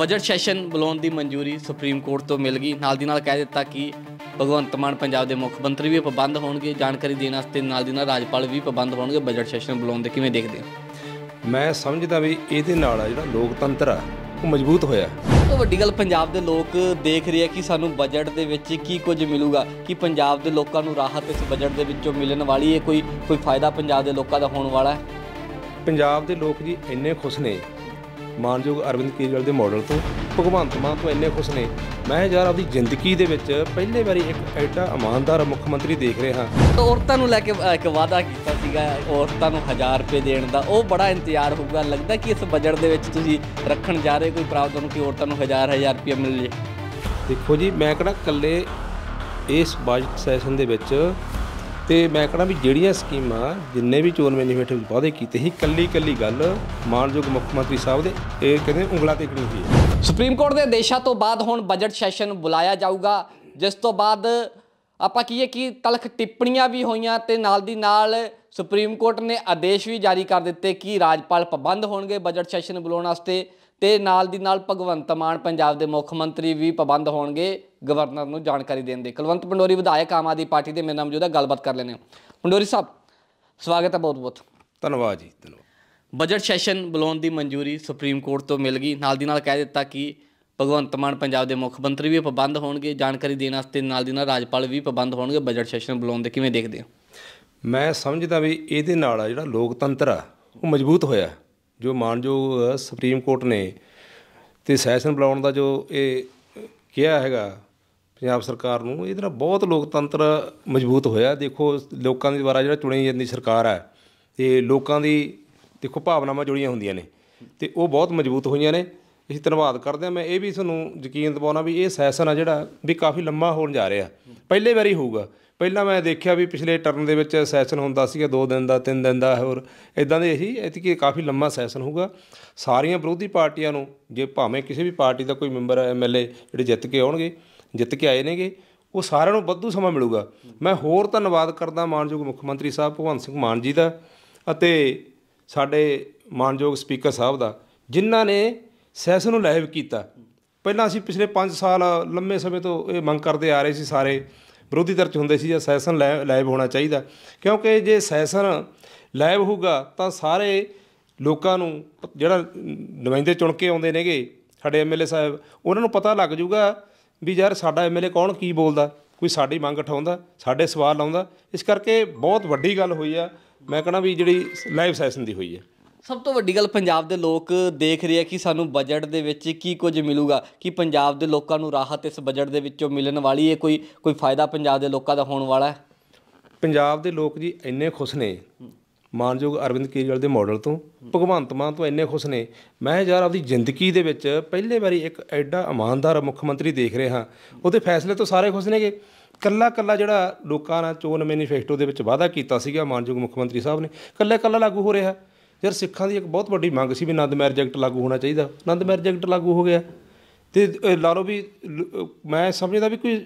budget session ਬੁਲਾਉਣ ਦੀ ਮਨਜ਼ੂਰੀ supreme court ਤੋਂ ਮਿਲ ਗਈ ਨਾਲ ਦੀ ਨਾਲ ਕਹਿ ਦਿੱਤਾ ਕਿ ਭਗਵੰਤ ਮਾਨ ਪੰਜਾਬ ਦੇ ਮੁੱਖ ਮੰਤਰੀ ਵੀ ਪਾਬੰਦ ਹੋਣਗੇ ਜਾਣਕਾਰੀ ਦੇਣ ਵਾਸਤੇ ਨਾਲ ਦੀ ਨਾਲ ਰਾਜਪਾਲ ਵੀ ਪਾਬੰਦ ਹੋਣਗੇ ਬਜਟ ਸੈਸ਼ਨ ਬੁਲਾਉਣ ਦੇ ਕਿਵੇਂ ਦੇਖਦੇ ਮੈਂ ਸਮਝਦਾ ਵੀ ਇਹਦੇ ਨਾਲ ਜਿਹੜਾ ਲੋਕਤੰਤਰ ਆ ਉਹ ਮਜ਼ਬੂਤ ਹੋਇਆ ਤੋਂ ਵੱਡੀ ਗੱਲ ਪੰਜਾਬ ਦੇ ਲੋਕ ਦੇਖ ਰਹੇ ਆ ਕਿ ਸਾਨੂੰ ਬਜਟ ਦੇ ਵਿੱਚ ਕੀ ਕੁਝ ਮਿਲੂਗਾ ਕਿ ਪੰਜਾਬ ਦੇ ਲੋਕਾਂ ਨੂੰ ਰਾਹਤ ਇਸ ਬਜਟ ਦੇ ਵਿੱਚੋਂ ਮਿਲਣ ਵਾਲੀ ਹੈ ਕੋਈ ਕੋਈ ਫਾਇਦਾ ਪੰਜਾਬ ਦੇ ਲੋਕਾਂ ਦਾ ਹੋਣ ਵਾਲਾ ਹੈ ਪੰਜਾਬ ਦੇ ਲੋਕ ਜੀ ਇੰਨੇ ਖੁਸ਼ ਨੇ ਮਾਨਯੋਗ ਅਰਵਿੰਦ ਕੇਜਰੀਵਾਲ ਦੇ ਮਾਡਲ ਤੋਂ ਭਗਵੰਤ ਮਾਨ ਤੋਂ ਇੰਨੇ ਖੁਸ਼ ਨੇ ਮੈਂ ਯਾਰ ਆਪਦੀ ਜ਼ਿੰਦਗੀ ਦੇ ਵਿੱਚ ਪਹਿਲੇ ਵਾਰੀ ਇੱਕ ਐਡਾ ਇਮਾਨਦਾਰ ਮੁੱਖ ਮੰਤਰੀ ਦੇਖ ਰਿਹਾ ਔਰਤਾਂ ਨੂੰ ਲੈ ਕੇ ਇੱਕ ਵਾਅਦਾ ਕੀਤਾ ਸੀਗਾ ਔਰਤਾਂ ਨੂੰ 1000 ਰੁਪਏ ਦੇਣ ਦਾ ਉਹ ਬੜਾ ਇੰਤਜ਼ਾਰ ਹੋਊਗਾ ਲੱਗਦਾ ਕਿ ਇਸ ਬਜਟ ਦੇ ਵਿੱਚ ਤੁਸੀਂ ਰੱਖਣ ਜਾ ਰਹੇ ਕੋਈ ਪ੍ਰਾਵਧਾਨ ਕਿ ਔਰਤਾਂ ਨੂੰ 1000 1000 ਰੁਪਏ ਮਿਲ ਜੇ ਦੇਖੋ ਜੀ ਮੈਂ ਕਿਹੜਾ ਕੱਲੇ ਇਸ ਬਜਟ ਸੈਸ਼ਨ ਦੇ ਵਿੱਚ ਤੇ ਮੈਂ ਕਹਣਾ ਵੀ ਜਿਹੜੀਆਂ ਸਕੀਮਾਂ ਜਿੰਨੇ ਵੀ ਚੋਣ ਵਿੱਚ ਵਾਅਦੇ ਕੀਤੇ ਸੀ ਕੱਲੀ ਕੱਲੀ ਗੱਲ ਮਾਨਯੋਗ ਮੁੱਖ ਮੰਤਰੀ ਸਾਹਿਬ ਦੇ ਇਹ ਕਹਿੰਦੇ ਉਂਗਲਾ ਤੇ ਖੜੀ ਹੋਈ ਹੈ ਸੁਪਰੀਮ ਕੋਰਟ ਦੇ ਦੇਸ਼ਾ ਤੋਂ ਬਾਅਦ ਹੁਣ ਬਜਟ ਸੈਸ਼ਨ ਬੁਲਾਇਆ ਜਾਊਗਾ ਜਿਸ ਤੋਂ ਬਾਅਦ ਆਪਾਂ ਕੀ ਇਹ ਕਿ ਤਲਖ ਟਿੱਪਣੀਆਂ ਵੀ ਹੋਈਆਂ ਤੇ ਨਾਲ ਦੀ ਨਾਲ ਸੁਪਰੀਮ ਕੋਰਟ ਨੇ ਆਦੇਸ਼ ਵੀ ਜਾਰੀ ਕਰ ਦਿੱਤੇ ਕਿ ਰਾਜਪਾਲ ਪਾਬੰਦ ਹੋਣਗੇ ਬਜਟ ਸੈਸ਼ਨ ਬੁਲਾਉਣ ਵਾਸਤੇ ਤੇ ਨਾਲ ਦੀ ਨਾਲ ਭਗਵੰਤ ਮਾਨ ਪੰਜਾਬ ਦੇ ਮੁੱਖ ਮੰਤਰੀ ਵੀ ਪਾਬੰਦ ਹੋਣਗੇ ਗਵਰਨਰ ਨੂੰ ਜਾਣਕਾਰੀ ਦੇਣ ਦੇ ਕੁਲਵੰਤ ਪੰਡੋਰੀ ਵਿਧਾਇਕ ਆਮ ਆਦੀ ਪਾਰਟੀ ਦੇ ਮੇਰੇ ਨਾਲ ਮੌਜੂਦ ਹੈ ਗੱਲਬਾਤ ਕਰ ਲੈਣੇ ਪੰਡੋਰੀ ਸਾਹਿਬ ਸਵਾਗਤ ਹੈ ਬਹੁਤ-ਬਹੁਤ ਧੰਨਵਾਦ ਜੀ ਧੰਨਵਾਦ ਬਜਟ ਸੈਸ਼ਨ ਬੁਲਾਉਣ ਦੀ ਮਨਜ਼ੂਰੀ ਸੁਪਰੀਮ ਕੋਰਟ ਤੋਂ ਮਿਲ ਗਈ ਨਾਲ ਦੀ ਨਾਲ ਕਹਿ ਦਿੱਤਾ ਕਿ ਭਗਵੰਤ ਮਾਨ ਪੰਜਾਬ ਦੇ ਮੁੱਖ ਮੰਤਰੀ ਵੀ ਪਾਬੰਦ ਹੋਣਗੇ ਜਾਣਕਾਰੀ ਦੇਣ ਵਾਸਤੇ ਨਾਲ ਦੀ ਨਾਲ ਰਾਜਪਾਲ ਵੀ ਪਾਬੰਦ ਹੋਣਗੇ ਬਜਟ ਸੈਸ਼ਨ ਬੁਲਾਉਣ ਦੇ ਕਿਵੇਂ ਦੇਖਦੇ ਹੋ ਮੈਂ ਸਮਝਦਾ ਵੀ ਇਹਦੇ ਨਾਲ ਜਿਹੜਾ ਲੋਕਤੰਤਰ ਆ ਉਹ ਮਜ਼ਬੂਤ ਹੋਇਆ ਜੋ ਮਾਨਯੋਗ ਸੁਪਰੀਮ ਕੋਰਟ ਨੇ ਤੇ ਸੈਸ਼ਨ ਬੁਲਾਉਣ ਦਾ ਜੋ ਇਹ ਕਿਹਾ ਹੈਗਾ ਪੰਜਾਬ ਸਰਕਾਰ ਨੂੰ ਇਹਦੇ ਨਾਲ ਬਹੁਤ ਲੋਕਤੰਤਰ ਮਜ਼ਬੂਤ ਹੋਇਆ ਦੇਖੋ ਲੋਕਾਂ ਦੇ ਦੁਆਰਾ ਜਿਹੜਾ ਚੁਣੀ ਜਾਂਦੀ ਸਰਕਾਰ ਹੈ ਤੇ ਲੋਕਾਂ ਦੀ ਦੇਖੋ ਭਾਵਨਾਵਾਂ ਜੁੜੀਆਂ ਹੁੰਦੀਆਂ ਨੇ ਤੇ ਉਹ ਬਹੁਤ ਮਜ਼ਬੂਤ ਹੋਈਆਂ ਨੇ ਅਸੀਂ ਧੰਨਵਾਦ ਕਰਦੇ ਹਾਂ ਮੈਂ ਇਹ ਵੀ ਤੁਹਾਨੂੰ ਯਕੀਨ ਦਿਵਾਉਣਾ ਵੀ ਇਹ ਸੈਸ਼ਨ ਆ ਜਿਹੜਾ ਵੀ ਕਾਫੀ ਲੰਮਾ ਹੋਣ ਜਾ ਰਿਹਾ ਪਹਿਲੇ ਵਾਰੀ ਹੋਊਗਾ ਪਹਿਲਾਂ ਮੈਂ ਦੇਖਿਆ ਵੀ ਪਿਛਲੇ ਟਰਨ ਦੇ ਵਿੱਚ ਸੈਸ਼ਨ ਹੁੰਦਾ ਸੀਗਾ 2 ਦਿਨ ਦਾ 3 ਦਿਨ ਦਾ ਹੋਰ ਇਦਾਂ ਦੇ ਹੀ ਇਤਕੀ ਕਾਫੀ ਲੰਮਾ ਸੈਸ਼ਨ ਹੋਊਗਾ ਸਾਰੀਆਂ ਵਿਰੋਧੀ ਪਾਰਟੀਆਂ ਨੂੰ ਜੇ ਭਾਵੇਂ ਕਿਸੇ ਵੀ ਪਾਰਟੀ ਦਾ ਕੋਈ ਮੈਂਬਰ ਐਮਐਲਏ ਜਿਹੜੇ ਜਿੱਤ ਕੇ ਆਉਣਗੇ ਜਿੱਤ ਕੇ ਆਏ ਨੇਗੇ ਉਹ ਸਾਰਿਆਂ ਨੂੰ ਵੱਧੂ ਸਮਾਂ ਮਿਲੂਗਾ ਮੈਂ ਹੋਰ ਧੰਨਵਾਦ ਕਰਦਾ ਮਾਨਯੋਗ ਮੁੱਖ ਮੰਤਰੀ ਸਾਹਿਬ ਭਗਵੰਤ ਸਿੰਘ ਮਾਨ ਜੀ ਦਾ ਅਤੇ ਸਾਡੇ ਮਾਨਯੋਗ ਸਪੀਕਰ ਸਾਹਿਬ ਦਾ ਜਿਨ੍ਹਾਂ ਨੇ ਸੈਸ਼ਨ ਨੂੰ ਲਾਈਵ ਕੀਤਾ ਪਹਿਲਾਂ ਅਸੀਂ ਪਿਛਲੇ 5 ਸਾਲ ਲੰਮੇ ਸਮੇਂ ਤੋਂ ਇਹ ਮੰਗ ਕਰਦੇ ਆ ਰਹੇ ਸੀ ਸਾਰੇ ਵਿਰੋਧੀ ਚ ਹੁੰਦੇ ਸੀ ਜਾਂ ਸੈਸ਼ਨ ਲਾਈਵ ਹੋਣਾ ਚਾਹੀਦਾ ਕਿਉਂਕਿ ਜੇ ਸੈਸ਼ਨ ਲਾਈਵ ਹੋਊਗਾ ਤਾਂ ਸਾਰੇ ਲੋਕਾਂ ਨੂੰ ਜਿਹੜਾ ਨੁਮਾਇੰਦੇ ਚੁਣ ਕੇ ਆਉਂਦੇ ਨੇਗੇ ਸਾਡੇ ਐਮਐਲਏ ਸਾਹਿਬ ਉਹਨਾਂ ਨੂੰ ਪਤਾ ਲੱਗ ਜਾਊਗਾ ਵੀ ਯਾਰ ਸਾਡਾ ਐਮਐਲਏ ਕੌਣ ਕੀ ਬੋਲਦਾ ਕੋਈ ਸਾਡੀ ਮੰਗ ਉਠਾਉਂਦਾ ਸਾਡੇ ਸਵਾਲ ਲਾਉਂਦਾ ਇਸ ਕਰਕੇ ਬਹੁਤ ਵੱਡੀ ਗੱਲ ਹੋਈ ਆ ਮੈਂ ਕਹਣਾ ਵੀ ਜਿਹੜੀ ਲਾਈਵ ਸੈਸ਼ਨ ਦੀ ਹੋਈ ਹੈ ਸਭ ਤੋਂ ਵੱਡੀ ਗੱਲ ਪੰਜਾਬ ਦੇ ਲੋਕ ਦੇਖ ਰਹੇ ਆ ਕਿ ਸਾਨੂੰ ਬਜਟ ਦੇ ਵਿੱਚ ਕੀ ਕੁਝ ਮਿਲੂਗਾ ਕਿ ਪੰਜਾਬ ਦੇ ਲੋਕਾਂ ਨੂੰ ਰਾਹਤ ਇਸ ਬਜਟ ਦੇ ਵਿੱਚੋਂ ਮਿਲਣ ਵਾਲੀ ਹੈ ਕੋਈ ਕੋਈ ਫਾਇਦਾ ਪੰਜਾਬ ਦੇ ਲੋਕਾਂ ਦਾ ਹੋਣ ਵਾਲਾ ਹੈ ਪੰਜਾਬ ਦੇ ਲੋਕ ਜੀ ਇੰਨੇ ਖੁਸ਼ ਨੇ ਮਾਨਯੋਗ ਅਰਵਿੰਦ ਕੇਜਵਾਲ ਦੇ ਮਾਡਲ ਤੋਂ ਭਗਵੰਤ ਮਾਨ ਤੋਂ ਇੰਨੇ ਖੁਸ਼ ਨੇ ਮੈਂ ਯਾਰ ਆਪਦੀ ਜ਼ਿੰਦਗੀ ਦੇ ਵਿੱਚ ਪਹਿਲੇ ਵਾਰੀ ਇੱਕ ਐਡਾ ਇਮਾਨਦਾਰ ਮੁੱਖ ਮੰਤਰੀ ਦੇਖ ਰਿਹਾ ਉਹਦੇ ਫੈਸਲੇ ਤੋਂ ਸਾਰੇ ਖੁਸ਼ ਨੇਗੇ ਕੱਲਾ ਕੱਲਾ ਜਿਹੜਾ ਲੋਕਾਂ ਨਾਲ ਚੋਣ ਮੈਨੀਫੈਸਟੋ ਦੇ ਵਿੱਚ ਵਾਅਦਾ ਕੀਤਾ ਸੀਗਾ ਮਾਨਯੋਗ ਮੁੱਖ ਮੰਤਰੀ ਸਾਹਿਬ ਨੇ ਕੱਲਾ ਕੱਲਾ ਲਾਗੂ ਹੋ ਰਿਹਾ ਯਾਰ ਸਿੱਖਾਂ ਦੀ ਇੱਕ ਬਹੁਤ ਵੱਡੀ ਮੰਗ ਸੀ ਵੀ ਆਨੰਦ ਮੈਰਜ ਐਕਟ ਲਾਗੂ ਹੋਣਾ ਚਾਹੀਦਾ ਆਨੰਦ ਮੈਰਜ ਐਕਟ ਲਾਗੂ ਹੋ ਗਿਆ ਤੇ ਲਾ ਲਓ ਵੀ ਮੈਂ ਸਮਝਦਾ ਵੀ ਕੋਈ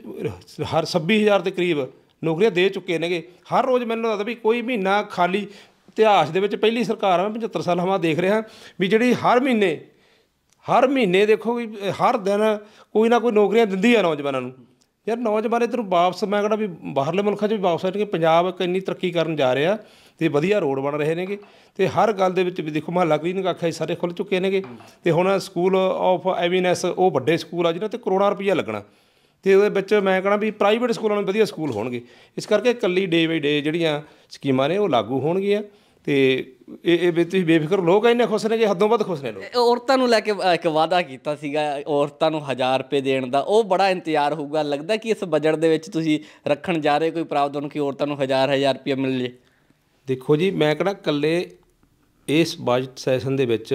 ਹਰ 26000 ਦੇ ਕਰੀਬ ਨੌਕਰੀਆਂ ਦੇ ਚੁੱਕੇ ਨੇਗੇ ਹਰ ਰੋਜ਼ ਮੈਨੂੰ ਲੱਗਦਾ ਵੀ ਕੋਈ ਮਹੀਨਾ ਖਾਲੀ ਇਤਿਹਾਸ ਦੇ ਵਿੱਚ ਪਹਿਲੀ ਸਰਕਾਰ ਆ 75 ਸਾਲ ਹਮਾ ਦੇਖ ਰਿਹਾ ਵੀ ਜਿਹੜੀ ਹਰ ਮਹੀਨੇ ਹਰ ਮਹੀਨੇ ਦੇਖੋ ਵੀ ਹਰ ਦਿਨ ਕੋਈ ਨਾ ਕੋਈ ਨੌਕਰੀਆਂ ਦਿੰਦੀ ਆ ਨੌਜਵਾਨਾਂ ਨੂੰ ਯਾਰ ਨੌਜਵਾਨੇ ਤੈਨੂੰ ਵਾਪਸ ਮੈਂ ਕਹਿੰਦਾ ਵੀ ਬਾਹਰਲੇ ਮੁਲਕਾਂ 'ਚ ਵੀ ਵਾਪਸ ਆਣਗੇ ਪੰਜਾਬ ਇੱਕ ਇੰਨੀ ਤਰੱਕੀ ਕਰਨ ਜਾ ਰਿਹਾ ਤੇ ਵਧੀਆ ਰੋਡ ਬਣ ਰਹੇ ਨੇਗੇ ਤੇ ਹਰ ਗੱਲ ਦੇ ਵਿੱਚ ਵੀ ਦੇਖੋ ਮਹੱਲਾ ਕਲੀਨਿਕ ਆਖਿਆ ਸਾਰੇ ਖੁੱਲ ਚੁੱਕੇ ਨੇਗੇ ਤੇ ਹੁਣ ਸਕੂਲ ਆਫ ਐਵਿਨੈਸ ਉਹ ਵੱਡੇ ਸਕੂਲ ਆ ਜਿਹਨਾਂ ਤੇ ਕਰੋੜਾਂ ਰੁਪਈਆ ਲੱਗਣਾ ਤੇ ਉਹਦੇ ਵਿੱਚ ਮੈਂ ਕਹਣਾ ਵੀ ਪ੍ਰਾਈਵੇਟ ਸਕੂਲਾਂ ਨੂੰ ਵਧੀਆ ਸਕੂਲ ਹੋਣਗੇ ਇਸ ਕਰਕੇ ਕੱਲੀ ਡੇ ਬਾਈ ਡੇ ਜਿਹੜੀਆਂ ਸਕੀਮਾਂ ਨੇ ਉਹ ਲਾਗੂ ਹੋਣਗੀਆਂ ਤੇ ਇਹ ਇਹ ਵੀ ਤੁਸੀਂ ਬੇਫਿਕਰ ਲੋਕ ਇੰਨੇ ਖੁਸ਼ ਨੇ ਕਿ ਹੱਦੋਂ ਵੱਧ ਖੁਸ਼ ਨੇ ਲੋਕ ਔਰਤਾਂ ਨੂੰ ਲੈ ਕੇ ਇੱਕ ਵਾਅਦਾ ਕੀਤਾ ਸੀਗਾ ਔਰਤਾਂ ਨੂੰ 1000 ਰੁਪਏ ਦੇਣ ਦਾ ਉਹ ਬੜਾ ਇੰਤਜ਼ਾਰ ਹੋਊਗਾ ਲੱਗਦਾ ਕਿ ਇਸ ਬਜਟ ਦੇ ਵਿੱਚ ਤੁਸੀਂ ਰੱਖਣ ਜਾ ਰਹੇ ਕੋਈ ਪ੍ਰਾਵਧਾਨ ਕਿ ਔਰਤਾਂ ਨੂੰ 1000 1000 ਰੁਪਏ ਮਿਲ ਜੇ ਦੇਖੋ ਜੀ ਮੈਂ ਕਿਹੜਾ ਕੱਲੇ ਇਸ ਬਜਟ ਸੈਸ਼ਨ ਦੇ ਵਿੱਚ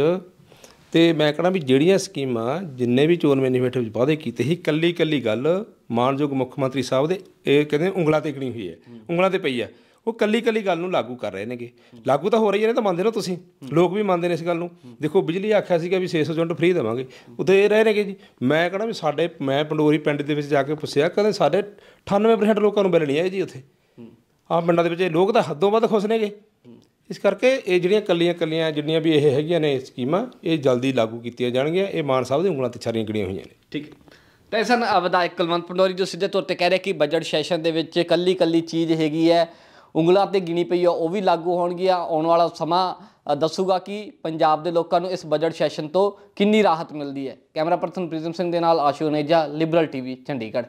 ਤੇ ਮੈਂ ਕਹਣਾ ਵੀ ਜਿਹੜੀਆਂ ਸਕੀਮਾਂ ਜਿੰਨੇ ਵੀ ਚੋਣ ਮੈਨੀਫੈਟ ਵਿੱਚ ਵਾਅਦੇ ਕੀਤੇ ਸੀ ਕੱਲੀ ਕੱਲੀ ਗੱਲ ਮਾਨਯੋਗ ਮੁੱਖ ਮੰਤਰੀ ਸਾਹਿਬ ਦੇ ਇਹ ਕਹਿੰਦੇ ਉਂਗਲਾਂ ਤੇ ਕਣੀ ਹੋਈ ਹੈ ਉਂਗਲਾਂ ਤੇ ਪਈ ਹੈ ਉਹ ਕੱਲੀ ਕੱਲੀ ਗੱਲ ਨੂੰ ਲਾਗੂ ਕਰ ਰਹੇ ਨੇਗੇ ਲਾਗੂ ਤਾਂ ਹੋ ਰਹੀ ਹੈ ਨੇ ਤਾਂ ਮੰਨਦੇ ਨਾ ਤੁਸੀਂ ਲੋਕ ਵੀ ਮੰਨਦੇ ਨੇ ਇਸ ਗੱਲ ਨੂੰ ਦੇਖੋ ਬਿਜਲੀ ਆਖਿਆ ਸੀਗਾ ਵੀ 600 ਯੂਨਿਟ ਫ੍ਰੀ ਦੇਵਾਂਗੇ ਉਤੇ ਇਹ ਰਹੇ ਨੇਗੇ ਜੀ ਮੈਂ ਕਹਣਾ ਵੀ ਸਾਡੇ ਮੈਂ ਪੰਡੋਰੀ ਪਿੰਡ ਦੇ ਵਿੱਚ ਜਾ ਕੇ ਪੁੱਛਿਆ ਕਹਿੰਦੇ ਸਾਡੇ 98% ਲੋਕਾਂ ਨੂੰ ਬਿੱਲ ਨਹੀਂ ਆਏ ਜੀ ਉੱਥੇ ਆ ਪਿੰਡਾਂ ਦੇ ਵਿੱਚ ਇਹ ਲੋਕ ਤਾਂ ਹੱਦੋਂ ਵੱਧ ਖੁਸ਼ ਨੇਗੇ ਇਸ ਕਰਕੇ ਇਹ ਜਿਹੜੀਆਂ ਕੱਲੀਆਂ ਕੱਲੀਆਂ ਜਿੰਨੀਆਂ ਵੀ ਇਹ ਹੈਗੀਆਂ ਨੇ ਸਕੀਮਾਂ ਇਹ ਜਲਦੀ ਲਾਗੂ ਕੀਤੀਆਂ ਜਾਣਗੀਆਂ ਇਹ ਮਾਨ ਸਾਹਿਬ ਦੇ ਉਂਗਲਾਂ ਤੇ ਛਾਰੀਆਂ ਗੜੀਆਂ ਹੋਈਆਂ ਨੇ ਠੀਕ ਤਾਂ ਇਹ ਸਨ ਵਿਧਾਇਕ ਕੁਲਵੰਤ ਪੰਡੋਰੀ ਜੋ ਸਿੱਧੇ ਤੌਰ ਤੇ ਕਹਿ ਰਿਹਾ ਕਿ ਬਜਟ ਸੈਸ਼ਨ ਦੇ ਵਿੱਚ ਕੱਲੀ ਕੱਲੀ ਚੀਜ਼ ਹੈਗੀ ਹੈ ਉਂਗਲਾਂ ਤੇ ਗਿਣੀ ਪਈ ਆ ਉਹ ਵੀ ਲਾਗੂ ਹੋਣਗੀਆਂ ਆਉਣ ਵਾਲਾ ਸਮਾਂ ਦੱਸੂਗਾ ਕਿ ਪੰਜਾਬ ਦੇ ਲੋਕਾਂ ਨੂੰ ਇਸ ਬਜਟ ਸੈਸ਼ਨ ਤੋਂ ਕਿੰਨੀ ਰਾਹਤ ਮਿਲਦੀ ਹੈ ਕੈਮਰਾ ਪਰਸਨ ਪ੍ਰੀਤਮ ਸਿੰਘ ਦੇ ਨਾਲ ਆਸ਼ੂ ਨੇਜਾ ਲਿਬਰਲ ਟੀਵੀ ਚੰਡੀਗੜ੍ਹ